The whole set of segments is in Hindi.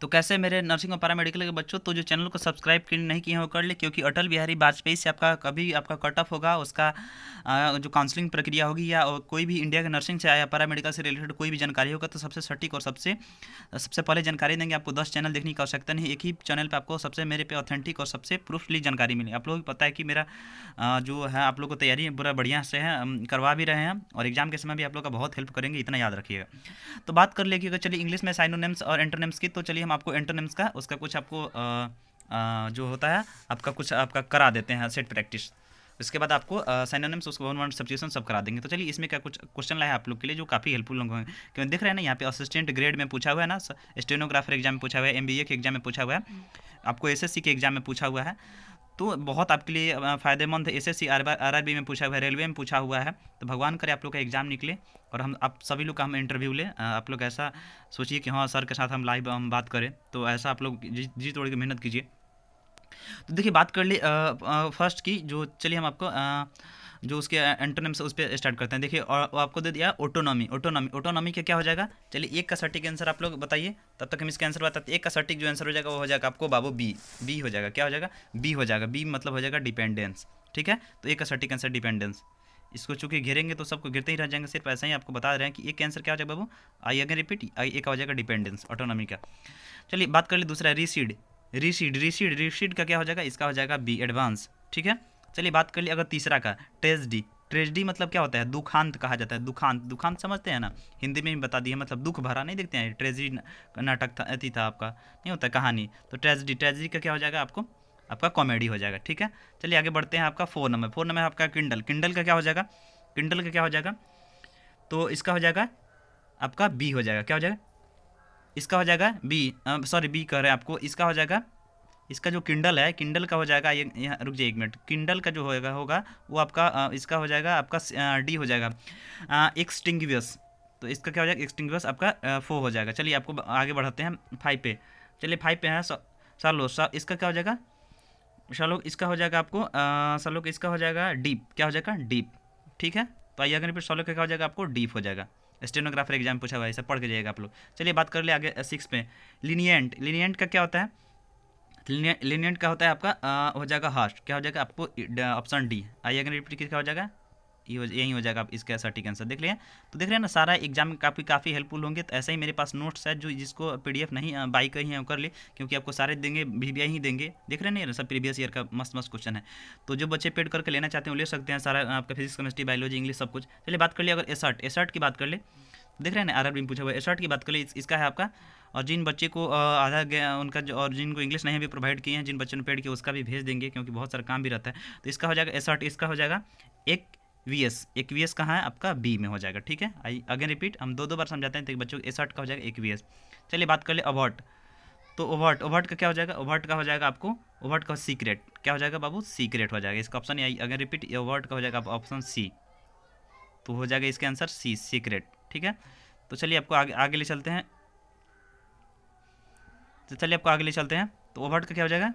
तो कैसे मेरे नर्सिंग और पारा मेडिकल के बच्चों तो जो चैनल को सब्सक्राइब नहीं किए हो कर ले क्योंकि अटल बिहारी वाजपेयी से आपका कभी आपका कट ऑफ होगा उसका जो काउंसलिंग प्रक्रिया होगी या कोई भी इंडिया के नर्सिंग से आया पारा मेडिकल से रिलेटेड कोई भी जानकारी होगा तो सबसे सटीक और सबसे सबसे पहले जानकारी देंगे आपको दस चैनल देखने की आवश्यकता नहीं एक ही चैनल पर आपको सबसे मेरे पे ऑथेंटिक और सबसे प्रूफली जानकारी मिले आप लोग पता है कि मेरा जो है आप लोग को तैयारी पूरा बढ़िया से है करवा भी रहे हैं और एग्जाम के समय भी आप लोग का बहुत हेल्प करेंगे इतना याद रखिएगा तो बात कर अगर चलिए इंग्लिश में साइनोनेम्स और एंटरनेम्स की तो चलिए हम आपको एंटोनिम्स का उसका कुछ आपको आ, आ, जो होता है आपका कुछ आपका करा देते हैं सेट प्रैक्टिस उसके बाद आपको साइनोनिम्स उसको वन वन सब्सिशन सब करा देंगे तो चलिए इसमें क्या कुछ क्वेश्चन लाए आप लोग के लिए जो काफ़ी हेल्पफुल लोग हैं क्योंकि देख रहे हैं ना यहाँ पे असिस्टेंट ग्रेड में पूछा हुआ है ना स्टेनोग्राफर एग्जाम में पूछा हुआ है एम के एग्जाम में पूछा हुआ है हम्म। आपको एस के एग्जाम में पूछा हुआ है तो बहुत आपके लिए फ़ायदेमंद है एस एस सी में पूछा हुआ है रेलवे में पूछा हुआ है तो भगवान करे आप लोग का एग्ज़ाम निकले और हम आप सभी लोग का हम इंटरव्यू लें आप लोग ऐसा सोचिए कि हाँ सर के साथ हम लाइव हम बात करें तो ऐसा आप लोग जी जी तोड़ के मेहनत कीजिए तो देखिए बात कर ली फर्स्ट की जो चलिए हम आपको आ, जो उसके एंटोनम्स से उस पर स्टार्ट करते हैं देखिए और आपको दे दिया ऑटोनॉमी ऑटोनॉमी ऑटोनॉमी का क्या हो जाएगा चलिए एक का सटीक आंसर आप लोग बताइए तब तक हम इसका आंसर बताते एक का सटीक जो आंसर हो जाएगा वो हो जाएगा आपको बाबू बी बी हो जाएगा क्या हो जाएगा बी हो जाएगा बी मतलब हो जाएगा डिपेंडेंस ठीक है तो एक का सटीक आंसर डिपेंडेंस इसको चूंकि घेरेंगे तो सबको घिरते ही रह जाएंगे सिर्फ ऐसा ही आपको बता रहे हैं कि एक आंसर क्या हो जाएगा बाबू आई अगेन रिपीट आई एक हो जाएगा डिपेंडेंस ऑटोनॉमी का चलिए बात कर ली दूसरा रिसीड रिसीड रिसीड रिसीड का क्या हो जाएगा इसका हो जाएगा बी एडवांस ठीक है चलिए बात कर लिए अगर तीसरा का ट्रेजडी ट्रेजडी मतलब क्या होता है दुखांत कहा जाता है दुखांत दुखांत समझते हैं ना हिंदी में भी बता दिए मतलब दुख भरा नहीं देखते हैं ट्रेजडी नाटक था अति था आपका नहीं होता कहानी तो ट्रेजडी ट्रेजडी का क्या हो जाएगा आपको आपका कॉमेडी हो जाएगा ठीक है चलिए आगे बढ़ते हैं आपका फोर नंबर फोर नंबर आपका किंडल किंडल का क्या हो जाएगा किंडल का क्या हो जाएगा तो इसका हो जाएगा आपका बी हो जाएगा क्या हो जाएगा इसका हो जाएगा बी सॉरी बी कह रहे हैं आपको इसका हो जाएगा इसका जो किंडल है किंडल का हो जाएगा ये यहाँ रुक जाइए एक मिनट किंडल का जो होगा होगा वो आपका इसका हो जाएगा आपका डी हो जाएगा एक्सटिंगस तो इसका क्या हो जाएगा एक्सटिंगस आपका फोर हो जाएगा चलिए आपको आगे बढ़ाते हैं फाइव पे चलिए फाइव पे हैं सालो सा इसका क्या हो जाएगा सालोग इसका हो जाएगा आपको सालोग इसका हो जाएगा डीप क्या हो जाएगा डीप ठीक है तो आइए अगर फिर सालोग का क्या हो जाएगा आपको डीप हो जाएगा स्टेनोग्राफर एग्जाम पूछा हुआ है सब पढ़ के जाएगा आप लोग चलिए बात कर ले आगे सिक्स पे लिनियंट लिनियंट का क्या होता है लिनियंट का होता है आपका आ, हो जाएगा हास्ट क्या हो जाएगा आपको ऑप्शन डी आई अगर रिपीट किसका हो जाएगा e यही हो जाएगा आप इसका सटीक आंसर देख लिया तो देख रहे हैं ना सारा एग्जाम में काफ़ी काफ़ी हेल्पफुल होंगे तो ऐसे ही मेरे पास नोट्स है जो जिसको पीडीएफ नहीं बाई कर ही कर ले क्योंकि आपको सारे देंगे वी ही देंगे देख रहे हैं ना सब प्रीवियस ईयर का मस्त मस्त क्वेश्चन है तो जो बच्चे पेड करके लेना चाहते हैं वो ले सकते हैं सारा आपका फिजिक्स केमिस्ट्री बायोलॉजी इंग्लिश सब कुछ चलिए बात कर लिया अगर एसर्ट एसर्ट की बात कर ले देख रहे हैं ना आर बीम पूछा हुआ एसर्ट की बात कर ली इसका है आपका और जिन बच्चे को आधा उनका जो और जिनको इंग्लिश नहीं भी प्रोवाइड किए हैं जिन बच्चों ने पेड किया उसका भी भेज देंगे क्योंकि बहुत सारा काम भी रहता है तो इसका हो जाएगा एसर्ट इसका हो जाएगा एक वी एस एक वी एस कहाँ है आपका बी में हो जाएगा ठीक है आई अगेन रिपीट हम दो दो बार समझाते हैं तो बच्चों को एसर्ट का हो जाएगा एक वी एस चलिए बात कर ले अबॉट तो ओवर्ट ओवर्ट का क्या हो जाएगा ओवर्ट का हो जाएगा आपको ओवर्ट का सीक्रेट क्या हो जाएगा बाबू सीक्रेट हो जाएगा इसका option I again repeat overt का हो जाएगा ऑप्शन सी तो हो जाएगा इसका आंसर सी सीक्रेट ठीक है तो चलिए आपको आगे आगे ले चलते हैं तो चलिए आपको आगे ले चलते हैं तो ओवर्ट का क्या हो जाएगा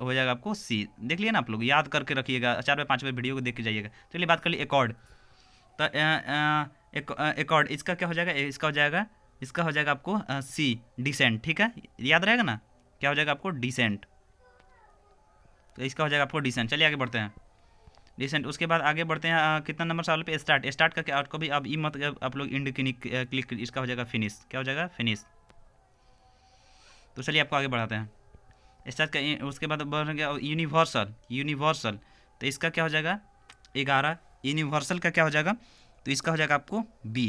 हो जाएगा आपको सी देख लिया ना आप लोग याद करके रखिएगा चार बार पाँच बार वीडियो को देख के जाइएगा चलिए बात कर लिए एकॉर्ड तो एकॉर्ड इसका क्या हो जाएगा इसका हो जाएगा इसका हो जाएगा आपको सी डिसेंट ठीक है याद रहेगा ना क्या हो जाएगा आपको डिसेंट तो इसका हो जाएगा आपको डिसेंट चलिए आगे बढ़ते हैं रिसेंट उसके बाद आगे बढ़ते हैं आ, कितना नंबर सवाल पे स्टार्ट स्टार्ट करके आपको भी अब ई मत आप लोग इंड क्लिक इसका हो जाएगा फिनिश क्या हो जाएगा फिनिश तो चलिए आपको आगे बढ़ाते हैं स्टार्ट का उसके बाद बढ़ेंगे यूनिवर्सल यूनिवर्सल तो इसका क्या हो जाएगा ग्यारह यूनिवर्सल का क्या हो जाएगा तो इसका हो जाएगा आपको बी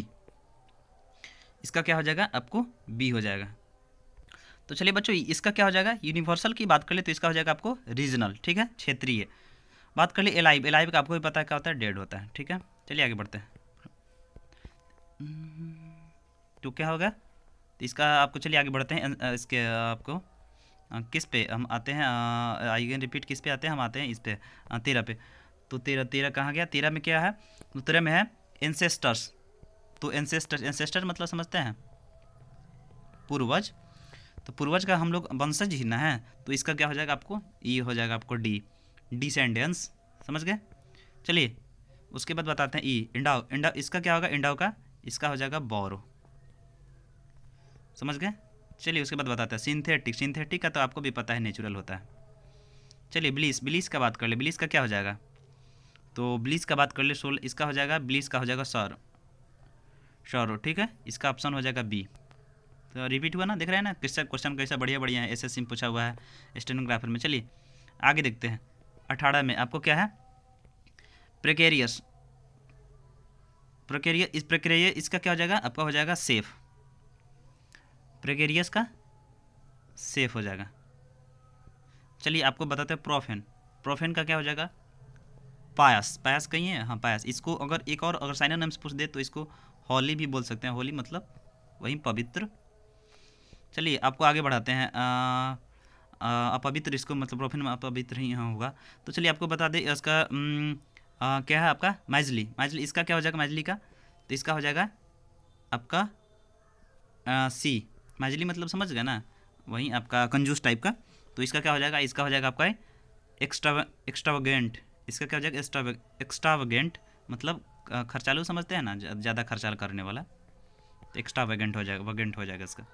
इसका क्या हो जाएगा आपको बी हो जाएगा तो चलिए बच्चों इसका क्या हो जाएगा यूनिवर्सल की बात कर ले तो इसका हो जाएगा आपको रीजनल ठीक है क्षेत्रीय बात कर ली एलाइव एलाइव का आपको भी पता है क्या होता है डेड होता है ठीक है चलिए आगे बढ़ते हैं हम्म, तो क्या होगा तो इसका आपको चलिए आगे बढ़ते हैं अं, इसके आपको किस पे हम आते हैं आई गेन रिपीट किस पे आते हैं हम आते हैं इस पे तेरह पे तो तेरह तेरह कहाँ गया तेरह में क्या है तो तेरह में है एनसेस्टर्स तो एनसेस्टर्स एनसेस्टर मतलब समझते हैं पूर्वज तो पूर्वज का हम लोग वंशज ही ना है तो इसका क्या हो जाएगा आपको ई e हो जाएगा आपको डी डिसेंडेंस समझ गए चलिए उसके बाद बताते हैं ई इंडाओ इंडा इसका क्या होगा इंडाओ का इसका हो जाएगा बोरो समझ गए चलिए उसके बाद बताते हैं सिंथेटिक सिंथेटिक का तो आपको भी पता है नेचुरल होता है चलिए ब्लीस ब्लीस का बात कर ले ब्लीस का क्या हो जाएगा तो ब्लीस का बात कर ले सोल इसका हो जाएगा ब्लीस का हो जाएगा सौर सौर ठीक है इसका ऑप्शन हो जाएगा बी तो रिपीट हुआ ना देख रहे हैं ना किसका क्वेश्चन कैसा बढ़िया बढ़िया है एस एस पूछा हुआ है स्टेनोग्राफर में चलिए आगे देखते हैं अठारह में आपको क्या है प्रकेरियस प्रकेरिय इस प्रक्रिय इसका क्या हो जाएगा आपका हो जाएगा सेफ प्रकेरियस का सेफ हो जाएगा चलिए आपको बताते हैं प्रोफेन प्रोफेन का क्या हो जाएगा पायस पायस कहीं है हाँ पायस इसको अगर एक और अगर साइना नाम से पूछ दे तो इसको होली भी बोल सकते हैं होली मतलब वही पवित्र चलिए आपको आगे बढ़ाते हैं आ, अपवित्र इसको मतलब प्रोफिन में अपवित्र ही यहाँ होगा तो चलिए आपको बता दें इसका आ, क्या है आपका माइजली माइजली इसका क्या हो जाएगा माइजली का तो इसका हो जाएगा आपका आ, सी माइजली मतलब समझ गए ना वहीं आपका कंजूस टाइप का तो इसका क्या हो जाएगा इसका हो जाएगा आपका एक्स्ट्रा एक्स्ट्रावागेंट इसका क्या हो जाएगा एक्स्ट्रा एक्स्ट्रावागेंट मतलब खर्चालू समझते हैं ना ज़्यादा खर्चा करने वाला तो एक्स्ट्रा वेगेंट हो जाएगा वेगेंट हो जाएगा इसका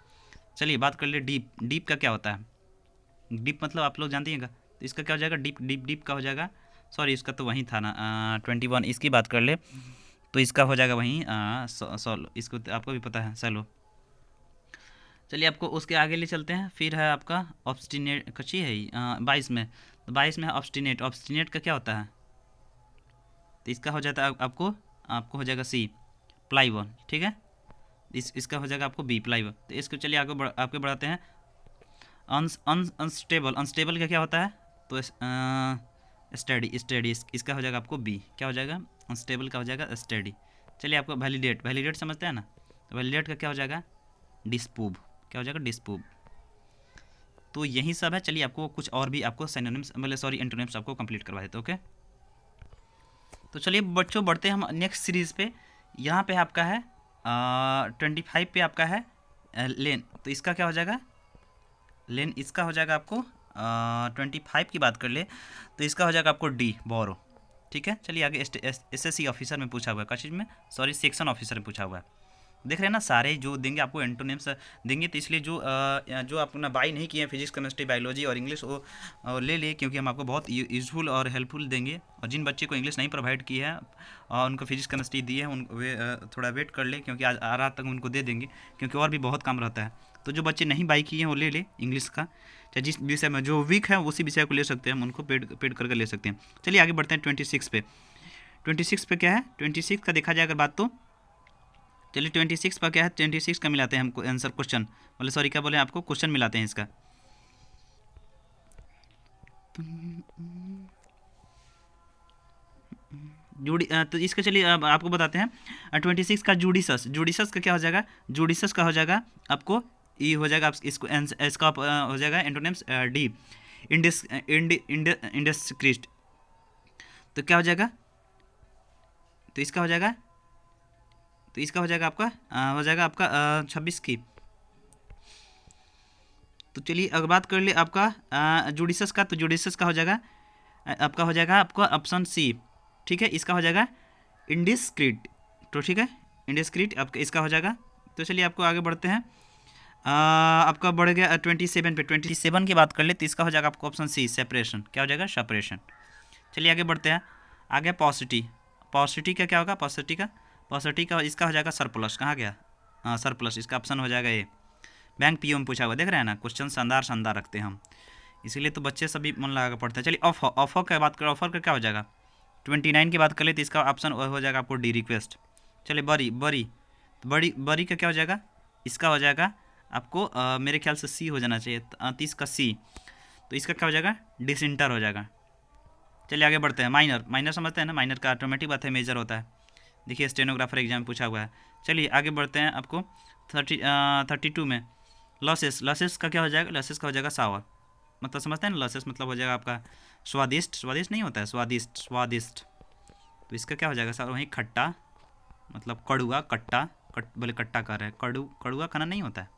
चलिए बात कर लिए डीप डीप का क्या होता है डिप मतलब आप लोग जानते हैं तो इसका क्या हो जाएगा डीप डिप डिप का हो जाएगा सॉरी इसका तो वहीं था ना ट्वेंटी वन इसकी बात कर ले तो इसका हो जाएगा वहीं सॉलो इसको तो आपको भी पता है सैलो चलिए आपको उसके आगे ले चलते हैं फिर है आपका ऑब्स्टिनेट कची है बाईस में तो बाईस में है ऑब्स्टिनेट ऑब्स्टिनेट का क्या होता है तो इसका हो जाता है आपको आपको हो जाएगा सी प्लाई ठीक है इस इसका हो जाएगा आपको बी प्लाई तो इसको चलिए आगे बढ़ आपके बढ़ाते हैं अनस्टेबल अनस्टेबल का क्या होता है तो स्टडी स्टडी इस, इसका हो जाएगा आपको बी क्या हो जाएगा अनस्टेबल का हो जाएगा स्टडी चलिए आपको वैलीडेट वैलीडेट समझते हैं ना तो वैलीडेट का क्या हो जाएगा डिस्पूब क्या हो जाएगा डिस्पूब तो यही सब है चलिए आपको कुछ और भी आपको सेनोनिम्स मतलब सॉरी एंटोनिम्स आपको कंप्लीट करवा देते ओके तो चलिए बच्चों बढ़ते हम नेक्स्ट सीरीज़ पे यहाँ पे आपका है ट्वेंटी फाइव पे आपका है लेन तो इसका क्या हो जाएगा लेन इसका हो जाएगा आपको ट्वेंटी फाइव की बात कर ले तो इसका हो जाएगा आपको डी बोरो ठीक है चलिए आगे एस एस सी ऑफिसर में पूछा हुआ है चीज़ में सॉरी सेक्शन ऑफिसर में पूछा हुआ है देख रहे हैं ना सारे जो देंगे आपको एंटोनेम्स देंगे तो इसलिए जो आ, जो आप अपना बाई नहीं किए हैं फिजिक्स केमिस्ट्री बायोलॉजी और इंग्लिश वो ले लिए क्योंकि हम आपको बहुत यूजफुल और हेल्पफुल देंगे और जिन बच्चे को इंग्लिश नहीं प्रोवाइड की है और उनको फिजिक्स केमिस्ट्री दी है उन वे थोड़ा वेट कर ले क्योंकि आज आ रात तक उनको दे देंगे क्योंकि और भी बहुत काम रहता है तो जो बच्चे नहीं बाई किए हैं वो ले ले इंग्लिश का चाहे जिस विषय में जो वीक है उसी विषय को ले सकते हैं हम उनको पेड पेड करके ले सकते हैं चलिए आगे बढ़ते हैं ट्वेंटी सिक्स पे ट्वेंटी सिक्स पे क्या है ट्वेंटी सिक्स का देखा जाए अगर बात तो चलिए ट्वेंटी सिक्स पर क्या है ट्वेंटी सिक्स का मिलाते हैं हमको आंसर क्वेश्चन बोले सॉरी क्या बोले आपको क्वेश्चन मिलाते हैं इसका जुड़ी तो इसका चलिए आपको बताते हैं ट्वेंटी सिक्स का जुडिसस जुडिसस का क्या हो जाएगा जुडिसस का हो जाएगा आपको ई e हो जाएगा आप इसको इसका हो जाएगा एंटोनिम्स डी इंडिस इंडस्क्रिस्ट तो क्या हो जाएगा तो इसका हो जाएगा तो इसका हो जाएगा आपका आ, हो जाएगा आपका छब्बीस की तो चलिए अगर बात कर ले आपका जुडिशस का तो जुडिशस का हो जाएगा आपका हो जाएगा आपका ऑप्शन सी ठीक है इसका हो जाएगा इंडिस्क्रिट तो ठीक है इंडिस्क्रिट आपका इसका हो जाएगा तो चलिए आपको आगे बढ़ते हैं आपका बढ़ गया ट्वेंटी सेवन पे ट्वेंटी सेवन की बात कर ले तो इसका हो जाएगा आपका ऑप्शन सी सेपरेशन क्या हो जाएगा सेपरेशन चलिए आगे बढ़ते हैं आगे पॉसिटी पॉसिटी का क्या होगा पॉसिटी का पॉसिटी का इसका हो जाएगा सरप्लस कहाँ गया हाँ सरप्लस इसका ऑप्शन हो जाएगा ये बैंक पी में पूछा हुआ देख रहे हैं ना क्वेश्चन शानदार शानदार रखते हैं हम इसीलिए तो बच्चे सभी मन लगा कर पढ़ते हैं चलिए ऑफर ऑफर की बात करें ऑफर का क्या हो जाएगा ट्वेंटी नाइन की बात कर ले तो इसका ऑप्शन हो जाएगा आपको डी रिक्वेस्ट चलिए बरी बरी बड़ी बरी का क्या हो जाएगा इसका हो जाएगा आपको आ, मेरे ख्याल से सी हो जाना चाहिए तीस का सी तो इसका क्या हो जाएगा डिसइंटर हो जाएगा चलिए आगे बढ़ते हैं माइनर माइनर समझते हैं ना माइनर का ऑटोमेटिक बात है मेजर होता है देखिए स्टेनोग्राफर एग्जाम पूछा हुआ है चलिए आगे बढ़ते हैं आपको थर्टी थर्टी टू में लॉसेस लॉसेस का क्या हो जाएगा लॉसेस का हो जाएगा सावर मतलब समझते हैं ना लॉसेस मतलब हो जाएगा आपका स्वादिष्ट स्वादिष्ट नहीं होता है स्वादिष्ट स्वादिष्ट तो इसका क्या हो जाएगा सावर वहीं खट्टा मतलब कड़ुआ कट्टा कट बोले कट्टा कर रहे हैं कड़ु कड़ुआ खाना नहीं होता है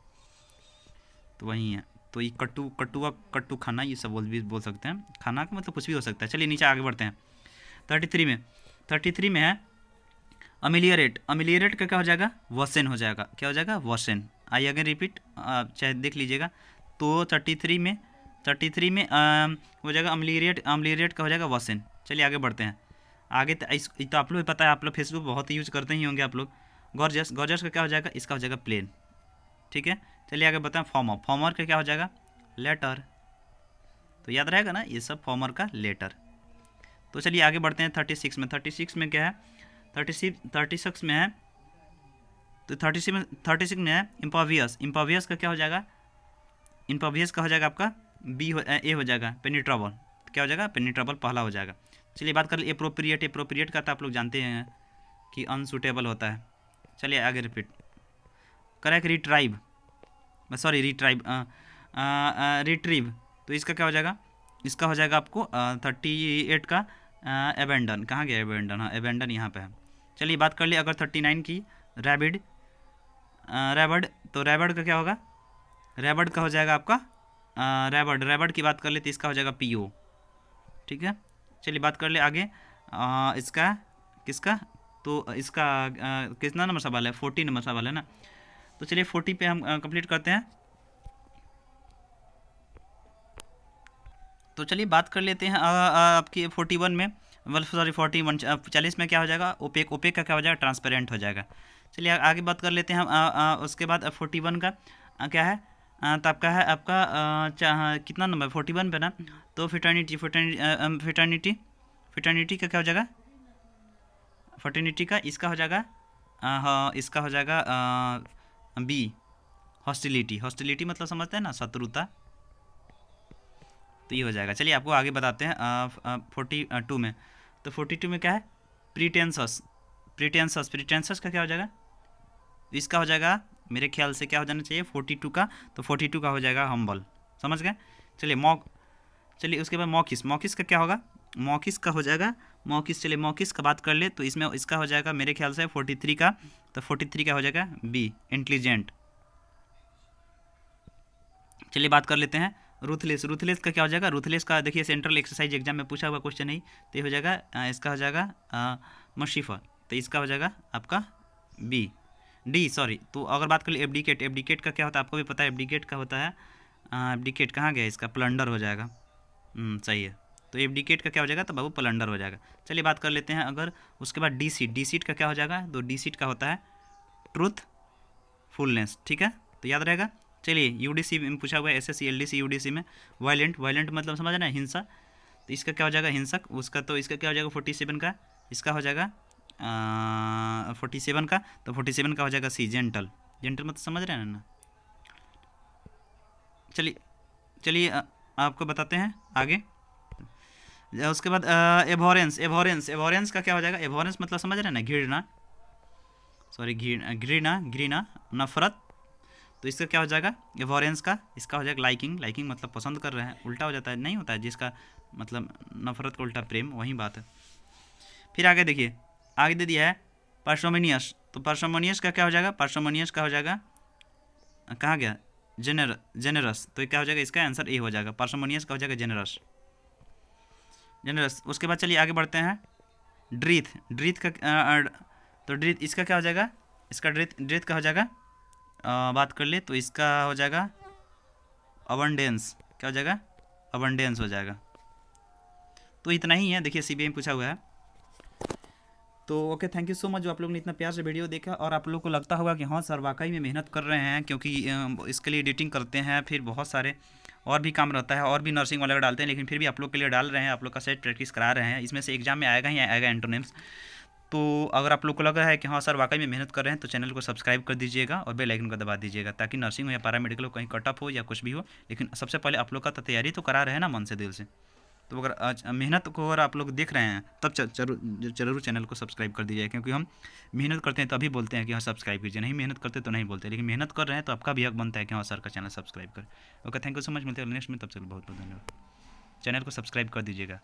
तो वही है तो ये कट्टू कट्टुआ कट्टू खाना ये सब बोल भी बोल सकते हैं खाना का मतलब कुछ भी हो सकता है चलिए नीचे आगे बढ़ते हैं थर्टी थ्री में थर्टी थ्री में है अमिलियरेट अमिलियरेट का क्या हो जाएगा वसेन हो जाएगा क्या हो जाएगा वसेन आई अगेन रिपीट चाहे देख लीजिएगा तो थर्टी थ्री में थर्टी थ्री में आ, हो जाएगा अमलीरेट अमलीरेट का हो जाएगा वसेन चलिए आगे बढ़ते हैं आगे तो इस तो आप लोग पता है आप लोग फेसबुक बहुत यूज करते ही होंगे आप लोग गॉर्जस गॉर्जस का क्या हो जाएगा इसका हो जाएगा प्लेन ठीक है चलिए आगे बताएं फॉर्मर फॉर्मर का क्या हो जाएगा लेटर तो याद रहेगा ना ये सब फॉर्मर का लेटर तो चलिए आगे बढ़ते हैं थर्टी सिक्स में थर्टी सिक्स में क्या है थर्टी सिक्स थर्टी सिक्स में है तो थर्टी सिक्स में थर्टी सिक्स में है इम्पावियस इम्पावियस का क्या हो जाएगा इम्पावियस का हो जाएगा आपका बी हो ए हो जाएगा पेनिट्राबल तो क्या हो जाएगा पेनिट्राबल पहला हो जाएगा चलिए बात कर लें अप्रोप्रिएट अप्रोप्रिएट का तो आप लोग जानते हैं कि अनसूटेबल होता है चलिए आगे repeat correct retrieve sorry retrieve retrieve तो इसका क्या हो जाएगा इसका हो जाएगा आपको थर्टी uh, एट का एबेंडन uh, कहाँ गया एबेंडन हाँ एबेंडन यहाँ पे है चलिए बात कर लिए अगर थर्टी नाइन की रैबिड रैबर्ड uh, तो रैबर्ड का क्या होगा रैबर्ड का हो जाएगा आपका रैबर्ड रैबर्ड की बात कर ले तो इसका हो जाएगा पी ओ ठीक है चलिए बात कर ले आगे आ, इसका किसका तो इसका आ, कितना नंबर सवाल है फोर्टी नंबर सवाल है ना तो चलिए फोर्टी पे हम कंप्लीट करते हैं तो चलिए बात कर लेते हैं आपकी फोर्टी वन में वेल सॉरी फोर्टी वन चालीस में क्या हो जाएगा ओपेक ओपेक का क्या हो जाएगा ट्रांसपेरेंट हो जाएगा चलिए आगे बात कर लेते हैं हम आ, आ, उसके बाद फोर्टी वन का आ, क्या है आ, तो आपका है आपका आ, हाँ, कितना नंबर फोर्टी वन पे ना तो फिटर्निटी फिटर्निटी फिटर्निटी फिटर्निटी का क्या हो जाएगा फर्टर्निटी का इसका हो जाएगा हाँ इसका हो जाएगा बी हॉस्टिलिटी हॉस्टिलिटी मतलब समझते हैं ना शत्रुता तो ये हो जाएगा चलिए आपको आगे बताते हैं फोर्टी टू में तो फोर्टी टू में क्या है प्रीटेंसस प्रीटेंसस प्रीटेंसस का क्या हो जाएगा इसका हो जाएगा मेरे ख्याल से क्या हो जाना चाहिए फोर्टी टू का तो फोर्टी टू का हो जाएगा हम्बल समझ गए चलिए मॉक चलिए उसके बाद मॉकिस मॉकिस का क्या होगा मॉकिस का हो जाएगा मौकिस चलिए मौकिस का बात कर ले तो इसमें इसका हो जाएगा मेरे ख्याल से फोर्टी थ्री का तो फोर्टी थ्री का हो जाएगा बी इंटेलिजेंट चलिए बात कर लेते हैं रूथलेस रूथलेस का क्या हो जाएगा रूथलेस का देखिए सेंट्रल एक्सरसाइज एग्जाम में पूछा हुआ क्वेश्चन नहीं तो ये हो जाएगा इसका हो जाएगा मशीफा तो इसका हो जाएगा आपका बी डी सॉरी तो अगर बात कर ले एबडिकेट एबडिकेट का क्या होता है आपको भी पता है एबडिकेट का होता है एबडिकेट कहाँ गया इसका प्लंडर हो जाएगा हम्म, सही है तो एबडिकेट का क्या हो जाएगा तो बाबू पलंडर हो जाएगा चलिए बात कर लेते हैं अगर उसके बाद डी सीट डी सीट का क्या हो जाएगा तो डी सीट का होता है ट्रूथ फुलनेस ठीक है तो याद रहेगा चलिए यूडीसी में पूछा हुआ है एस एस एल यूडीसी में वायलेंट वायलेंट मतलब समझ रहे हैं हिंसा तो इसका क्या हो जाएगा हिंसक उसका तो इसका क्या हो जाएगा फोर्टी सेवन का इसका हो जाएगा फोर्टी सेवन का तो फोर्टी सेवन का हो जाएगा सी जेंटल जेंटल मतलब समझ रहे हैं ना चलिए चलिए आपको बताते हैं आगे उसके बाद एवोरेंस एवोरेंस एवोरेंस का क्या हो जाएगा एवोरेंस मतलब समझ रहे हैं ना घृणा सॉरी घृणा घृणा नफरत तो इसका क्या हो जाएगा एवोरेंस का इसका हो जाएगा लाइकिंग लाइकिंग मतलब पसंद कर रहे हैं उल्टा हो जाता है नहीं होता है जिसका मतलब नफरत का उल्टा प्रेम वही बात है फिर आगे देखिए आगे दे दिया है पार्सोमोनियस तो पार्सोमोनियस का क्या हो जाएगा पार्सोमोनियस का हो जाएगा कहाँ गया जेनर जेनरस तो क्या हो जाएगा इसका आंसर ए हो जाएगा पार्सोमोनियस का हो जाएगा जेनरस जनरस उसके बाद चलिए आगे बढ़ते हैं ड्रीथ ड्रीथ का आ, तो ड्रीथ इसका क्या हो जाएगा इसका ड्रीथ ड्रीथ का हो जाएगा आ, बात कर ले तो इसका हो जाएगा अबंडेंस क्या हो जाएगा अबंडेंस हो जाएगा तो इतना ही है देखिए सीबीआई में पूछा हुआ है तो okay thank you so much जो आप लोग ने इतना प्यार से वीडियो देखा और आप लोग को लगता होगा कि हाँ सर वाकई में मेहनत कर रहे हैं क्योंकि इसके लिए एडिटिंग करते हैं फिर बहुत सारे और भी काम रहता है और भी नर्सिंग वाले डालते हैं लेकिन फिर भी आप लोग के लिए डाल रहे हैं आप लोग का सेट प्रैक्टिस करा रहे हैं इसमें से एग्जाम में आएगा ही आएगा एंट्रोनेम्स तो अगर आप लोग को लग रहा है कि हाँ सर वाकई में मेहनत कर रहे हैं तो चैनल को सब्सक्राइब कर दीजिएगा और बेल आइकन को दबा दीजिएगा ताकि नर्सिंग हो या पैरामेडिकल हो कहीं कट ऑफ हो या कुछ भी हो लेकिन सबसे पहले आप लोग का तो तैयारी तो करा रहे हैं ना मन से दिल से तो अगर मेहनत को अगर आप लोग देख रहे हैं तब जरूर चैनल को सब्सक्राइब कर दीजिए क्योंकि हम मेहनत करते हैं तभी बोलते हैं कि हाँ सब्सक्राइब कीजिए नहीं मेहनत करते तो नहीं बोलते लेकिन मेहनत कर रहे हैं तो आपका भी हक बनता है कि हाँ सर का चैनल सब्सक्राइब कर okay thank you so much मिलते हैं नेक्स्ट में तब से बहुत बहुत धन्यवाद चैनल को सब्सक्राइब कर दीजिएगा